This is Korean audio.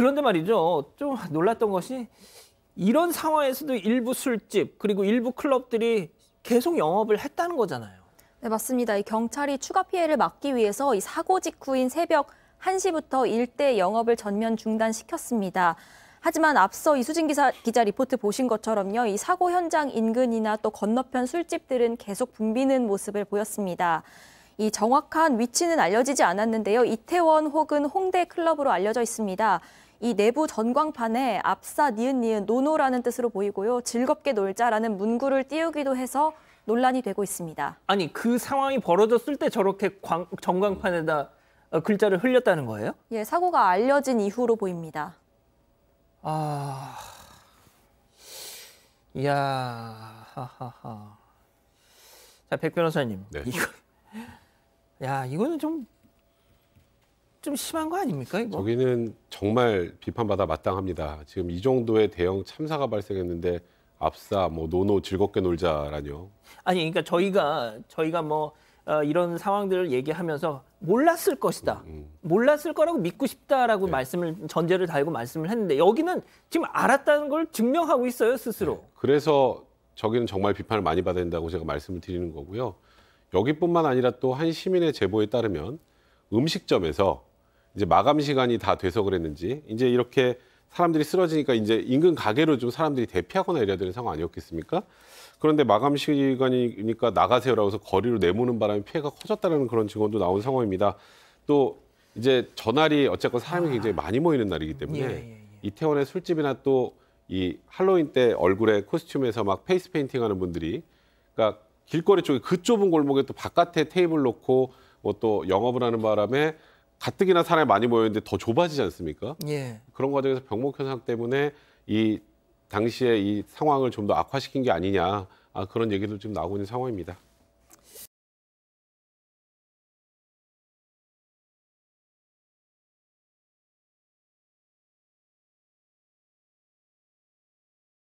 그런데 말이죠. 좀 놀랐던 것이 이런 상황에서도 일부 술집 그리고 일부 클럽들이 계속 영업을 했다는 거잖아요. 네, 맞습니다. 이 경찰이 추가 피해를 막기 위해서 이 사고 직후인 새벽 1시부터 일대 영업을 전면 중단시켰습니다. 하지만 앞서 이수진 기사, 기자 리포트 보신 것처럼요. 이 사고 현장 인근이나 또 건너편 술집들은 계속 붐비는 모습을 보였습니다. 이 정확한 위치는 알려지지 않았는데요. 이태원 혹은 홍대 클럽으로 알려져 있습니다. 이 내부 전광판에 앞사 니은 니은 노노라는 뜻으로 보이고요. 즐겁게 놀자라는 문구를 띄우기도 해서 논란이 되고 있습니다. 아니 그 상황이 벌어졌을 때 저렇게 광, 전광판에다 어, 글자를 흘렸다는 거예요? 예, 사고가 알려진 이후로 보입니다. 아, 이야, 하하하. 자, 백 변호사님, 네. 이거, 야, 이거는 좀좀 심한 거 아닙니까 이거? 저기는 정말 비판받아 마땅합니다. 지금 이 정도의 대형 참사가 발생했는데 앞사뭐 노노 즐겁게 놀자라뇨. 아니 그러니까 저희가 저희가 뭐 어, 이런 상황들을 얘기하면서 몰랐을 것이다. 음, 음. 몰랐을 거라고 믿고 싶다라고 네. 말씀을 전제를 달고 말씀을 했는데 여기는 지금 알았다는 걸 증명하고 있어요 스스로. 네. 그래서 저기는 정말 비판을 많이 받아야 된다고 제가 말씀을 드리는 거고요. 여기뿐만 아니라 또 한 시민의 제보에 따르면 음식점에서 이제 마감 시간이 다 돼서 그랬는지 이제 이렇게 사람들이 쓰러지니까 이제 인근 가게로 좀 사람들이 대피하거나 이래야 되는 상황 아니었겠습니까? 그런데 마감 시간이니까 나가세요라고 해서 거리로 내모는 바람에 피해가 커졌다는 그런 증언도 나온 상황입니다. 또 이제 전날이 어쨌건 사람이 아. 굉장히 많이 모이는 날이기 때문에 예, 예, 예. 이태원의 술집이나 또 이 할로윈 때 얼굴에 코스튬에서 막 페이스 페인팅하는 분들이 그러니까 길거리 쪽에 그 좁은 골목에 또 바깥에 테이블 놓고 뭐또 영업을 하는 바람에 가뜩이나 사람이 많이 모였는데 더 좁아지지 않습니까? 예. 그런 과정에서 병목 현상 때문에 이 당시에 이 상황을 좀 더 악화시킨 게 아니냐 아, 그런 얘기도 지금 나오고 있는 상황입니다.